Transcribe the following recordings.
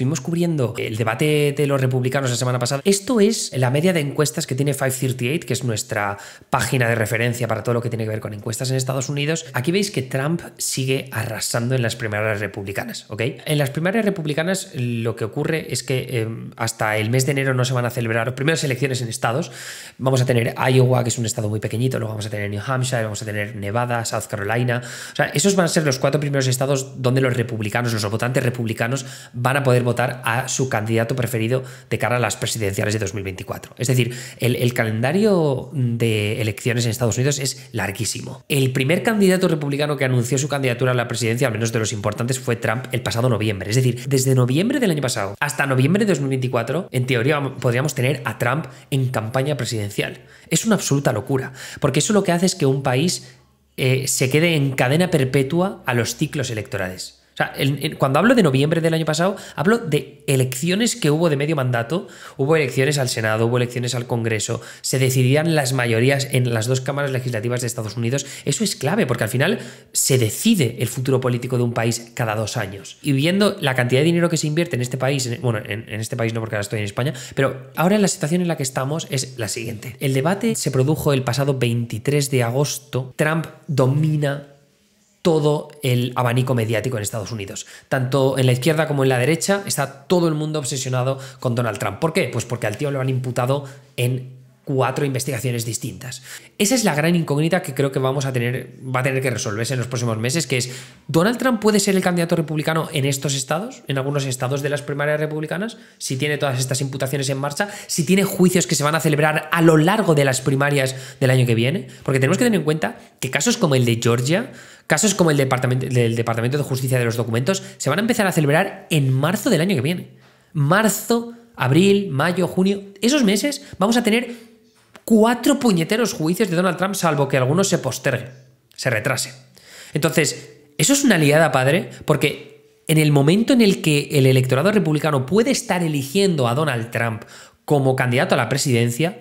estuvimos cubriendo el debate de los republicanos la semana pasada. Esto es la media de encuestas que tiene 538, que es nuestra página de referencia para todo lo que tiene que ver con encuestas en Estados Unidos. Aquí veis que Trump sigue arrasando en las primeras republicanas, ¿ok? En las primarias republicanas lo que ocurre es que eh, hasta el mes de enero no se van a celebrar las primeras elecciones en estados. Vamos a tener Iowa, que es un estado muy pequeñito, luego vamos a tener New Hampshire, vamos a tener Nevada, South Carolina. O sea, esos van a ser los cuatro primeros estados donde los republicanos, los votantes republicanos, van a poder votar votar a su candidato preferido de cara a las presidenciales de 2024. Es decir, el, calendario de elecciones en Estados Unidos es larguísimo. El primer candidato republicano que anunció su candidatura a la presidencia, al menos de los importantes, fue Trump el pasado noviembre. Es decir, desde noviembre del año pasado hasta noviembre de 2024, en teoría podríamos tener a Trump en campaña presidencial. Es una absoluta locura, porque eso lo que hace es que un país eh, se quede en cadena perpetua a los ciclos electorales cuando hablo de noviembre del año pasado, hablo de elecciones que hubo de medio mandato. Hubo elecciones al Senado, hubo elecciones al Congreso, se decidían las mayorías en las dos cámaras legislativas de Estados Unidos. Eso es clave, porque al final se decide el futuro político de un país cada dos años. Y viendo la cantidad de dinero que se invierte en este país, bueno, en, este país no porque ahora estoy en España, pero ahora la situación en la que estamos es la siguiente. El debate se produjo el pasado 23 de agosto. Trump domina todo el abanico mediático en Estados Unidos. Tanto en la izquierda como en la derecha está todo el mundo obsesionado con Donald Trump. ¿Por qué? Pues porque al tío lo han imputado en cuatro investigaciones distintas. Esa es la gran incógnita que creo que vamos a tener, va a tener que resolverse en los próximos meses, que es, ¿Donald Trump puede ser el candidato republicano en estos estados, en algunos estados de las primarias republicanas, si tiene todas estas imputaciones en marcha, si tiene juicios que se van a celebrar a lo largo de las primarias del año que viene? Porque tenemos que tener en cuenta que casos como el de Georgia, casos como el Departamento, del Departamento de Justicia de los Documentos, se van a empezar a celebrar en marzo del año que viene. Marzo, abril, mayo, junio, esos meses vamos a tener cuatro puñeteros juicios de Donald Trump, salvo que algunos se posterguen, se retrase. Entonces, eso es una liada, padre, porque en el momento en el que el electorado republicano puede estar eligiendo a Donald Trump como candidato a la presidencia,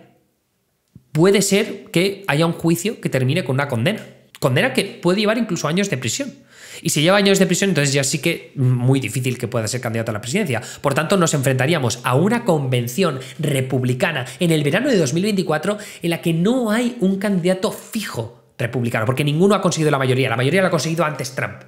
puede ser que haya un juicio que termine con una condena. Condena que puede llevar incluso años de prisión. Y si lleva años de prisión, entonces ya sí que muy difícil que pueda ser candidato a la presidencia. Por tanto, nos enfrentaríamos a una convención republicana en el verano de 2024 en la que no hay un candidato fijo republicano, porque ninguno ha conseguido la mayoría. La mayoría la ha conseguido antes Trump.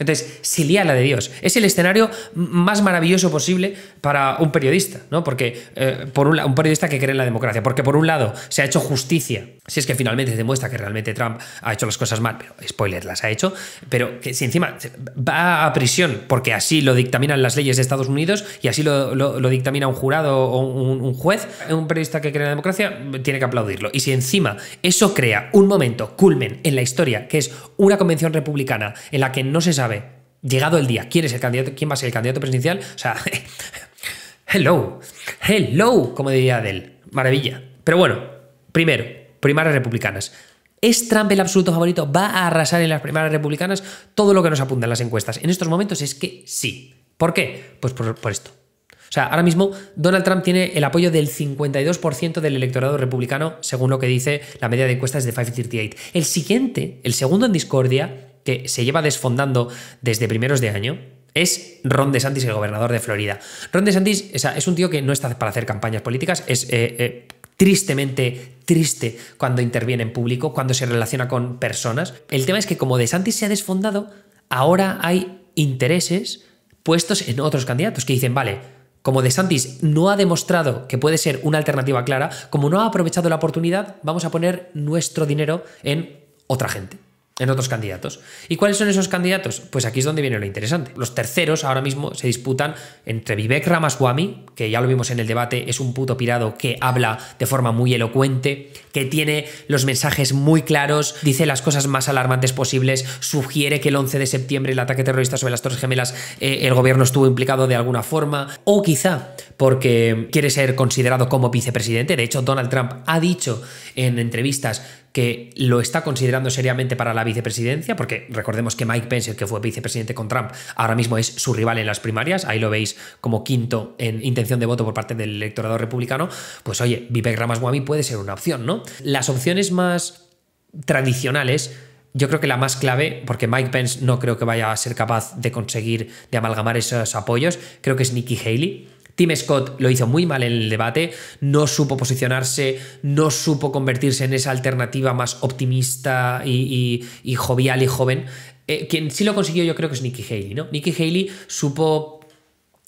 Entonces, lía la de Dios. Es el escenario más maravilloso posible para un periodista, ¿no? Porque, eh, por un, periodista que cree en la democracia, porque por un lado se ha hecho justicia, si es que finalmente se demuestra que realmente Trump ha hecho las cosas mal, pero spoiler, las ha hecho, pero que si encima va a prisión, porque así lo dictaminan las leyes de Estados Unidos y así lo, dictamina un jurado o un, un juez, un periodista que cree en la democracia tiene que aplaudirlo. Y si encima eso crea un momento culmen en la historia, que es una convención republicana en la que no se sabe llegado el día, ¿quién el candidato? ¿Quién va a ser el candidato presidencial? O sea, hello, hello, como diría Adele. Maravilla. Pero bueno, primero, primarias republicanas. ¿Es Trump el absoluto favorito? ¿Va a arrasar en las primarias republicanas? Todo lo que nos apuntan las encuestas en estos momentos es que sí. ¿Por qué? Pues por, por esto. O sea, ahora mismo Donald Trump tiene el apoyo del 52% del electorado republicano, según lo que dice la media de encuestas de 538. El siguiente, el segundo en discordia, que se lleva desfondando desde primeros de año es Ron DeSantis, el gobernador de Florida. Ron DeSantis es un tío que no está para hacer campañas políticas, es eh, eh, tristemente triste cuando interviene en público, cuando se relaciona con personas. El tema es que como DeSantis se ha desfondado, ahora hay intereses puestos en otros candidatos que dicen, vale, como DeSantis no ha demostrado que puede ser una alternativa clara, como no ha aprovechado la oportunidad, vamos a poner nuestro dinero en otra gente en otros candidatos. ¿Y cuáles son esos candidatos? Pues aquí es donde viene lo interesante. Los terceros ahora mismo se disputan entre Vivek Ramaswamy, que ya lo vimos en el debate, es un puto pirado que habla de forma muy elocuente, que tiene los mensajes muy claros, dice las cosas más alarmantes posibles, sugiere que el 11 de septiembre el ataque terrorista sobre las Torres Gemelas eh, el gobierno estuvo implicado de alguna forma, o quizá porque quiere ser considerado como vicepresidente. De hecho, Donald Trump ha dicho en entrevistas que lo está considerando seriamente para la vicepresidencia, porque recordemos que Mike Pence, el que fue vicepresidente con Trump, ahora mismo es su rival en las primarias, ahí lo veis como quinto en intención de voto por parte del electorado republicano, pues oye, Vivek Ramaswamy puede ser una opción, ¿no? Las opciones más tradicionales yo creo que la más clave, porque Mike Pence no creo que vaya a ser capaz de conseguir, de amalgamar esos apoyos, creo que es Nikki Haley. Tim Scott lo hizo muy mal en el debate, no supo posicionarse, no supo convertirse en esa alternativa más optimista y, jovial y joven. Eh, quien sí lo consiguió yo creo que es Nikki Haley, ¿no? Nikki Haley supo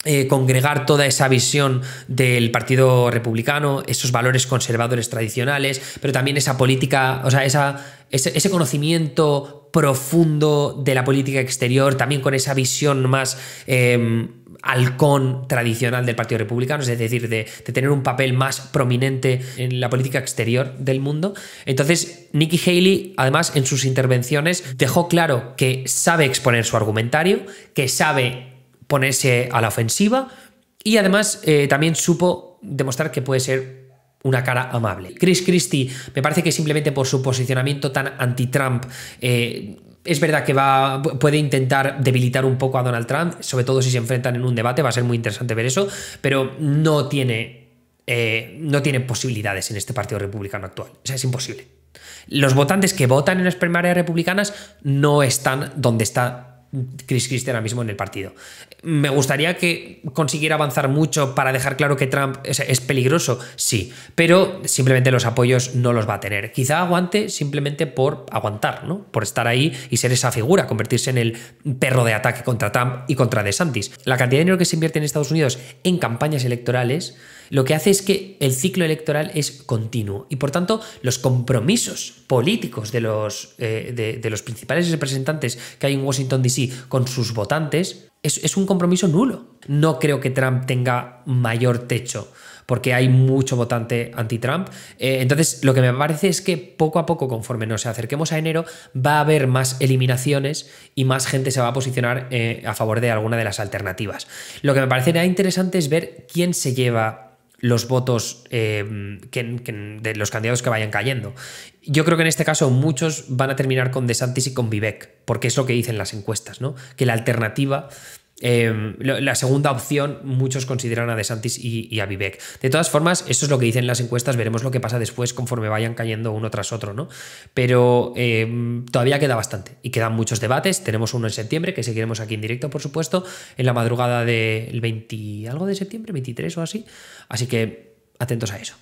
eh, congregar toda esa visión del Partido Republicano, esos valores conservadores tradicionales, pero también esa política, o sea, esa, ese, conocimiento profundo de la política exterior, también con esa visión más... Em, halcón tradicional del Partido Republicano, es decir, de, de, tener un papel más prominente en la política exterior del mundo. Entonces, Nikki Haley, además, en sus intervenciones, dejó claro que sabe exponer su argumentario, que sabe ponerse a la ofensiva y además eh, también supo demostrar que puede ser una cara amable. Chris Christie, me parece que simplemente por su posicionamiento tan anti-Trump, eh, es verdad que va, puede intentar debilitar un poco a Donald Trump, sobre todo si se enfrentan en un debate, va a ser muy interesante ver eso, pero no tiene, eh, no tiene posibilidades en este partido republicano actual. O sea, es imposible. Los votantes que votan en las primarias republicanas no están donde está Chris Christie ahora mismo en el partido. ¿Me gustaría que consiguiera avanzar mucho para dejar claro que Trump es, peligroso? Sí, pero simplemente los apoyos no los va a tener. Quizá aguante simplemente por aguantar, ¿no? Por estar ahí y ser esa figura, convertirse en el perro de ataque contra Trump y contra DeSantis. La cantidad de dinero que se invierte en Estados Unidos en campañas electorales lo que hace es que el ciclo electoral es continuo y por tanto los compromisos políticos de los, eh, de los principales representantes que hay en Washington DC con sus votantes, es, un compromiso nulo. No creo que Trump tenga mayor techo porque hay mucho votante anti-Trump. Eh, entonces, lo que me parece es que poco a poco, conforme nos acerquemos a enero, va a haber más eliminaciones y más gente se va a posicionar eh, a favor de alguna de las alternativas. Lo que me parecerá interesante es ver quién se lleva los votos eh, que, de los candidatos que vayan cayendo. Yo creo que en este caso muchos van a terminar con DeSantis y con Vivek, porque es lo que dicen las encuestas, ¿no? Que la alternativa Em, la segunda opción, muchos consideran a DeSantis y, y a Vivek. De todas formas, eso es lo que dicen las encuestas, veremos lo que pasa después conforme vayan cayendo uno tras otro, ¿no? Pero em, todavía queda bastante y quedan muchos debates. Tenemos uno en septiembre, que seguiremos aquí en directo, por supuesto, en la madrugada del 20, algo de septiembre, 23 o así. Así que atentos a eso.